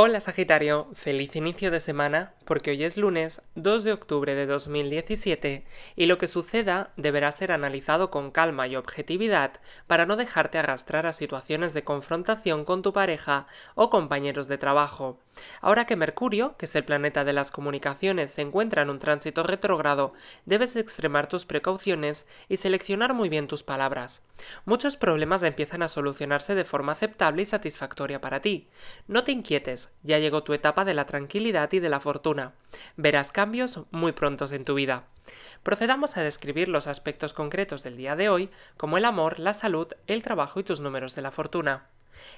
Hola Sagitario, feliz inicio de semana porque hoy es lunes 2 de octubre de 2017 y lo que suceda deberá ser analizado con calma y objetividad para no dejarte arrastrar a situaciones de confrontación con tu pareja o compañeros de trabajo. Ahora que Mercurio, que es el planeta de las comunicaciones, se encuentra en un tránsito retrógrado, debes extremar tus precauciones y seleccionar muy bien tus palabras. Muchos problemas empiezan a solucionarse de forma aceptable y satisfactoria para ti. No te inquietes, ya llegó tu etapa de la tranquilidad y de la fortuna. Verás cambios muy prontos en tu vida. Procedamos a describir los aspectos concretos del día de hoy, como el amor, la salud, el trabajo y tus números de la fortuna.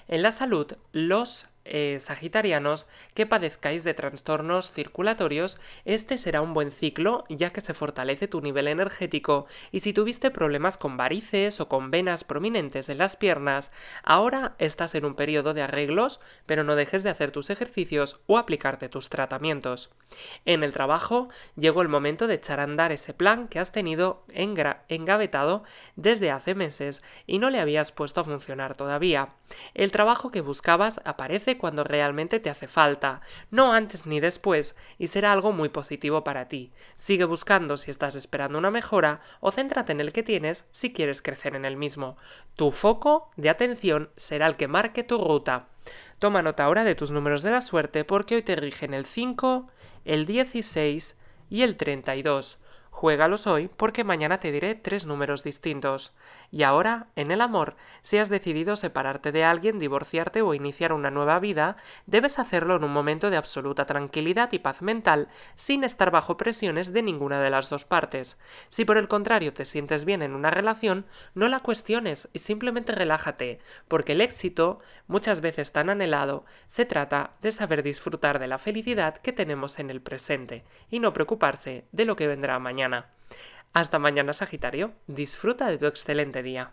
En la salud, los eh, sagitarianos que padezcáis de trastornos circulatorios, este será un buen ciclo ya que se fortalece tu nivel energético y si tuviste problemas con varices o con venas prominentes en las piernas, ahora estás en un periodo de arreglos, pero no dejes de hacer tus ejercicios o aplicarte tus tratamientos. En el trabajo llegó el momento de echar a andar ese plan que has tenido engavetado desde hace meses y no le habías puesto a funcionar todavía. El trabajo que buscabas aparece cuando realmente te hace falta, no antes ni después, y será algo muy positivo para ti. Sigue buscando si estás esperando una mejora o céntrate en el que tienes si quieres crecer en el mismo. Tu foco de atención será el que marque tu ruta. Toma nota ahora de tus números de la suerte porque hoy te rigen el 5, el 16 y el 32. Juégalos hoy porque mañana te diré tres números distintos. Y ahora, en el amor, si has decidido separarte de alguien, divorciarte o iniciar una nueva vida, debes hacerlo en un momento de absoluta tranquilidad y paz mental, sin estar bajo presiones de ninguna de las dos partes. Si por el contrario te sientes bien en una relación, no la cuestiones y simplemente relájate, porque el éxito, muchas veces tan anhelado, se trata de saber disfrutar de la felicidad que tenemos en el presente y no preocuparse de lo que vendrá mañana. Hasta mañana, Sagitario. Disfruta de tu excelente día.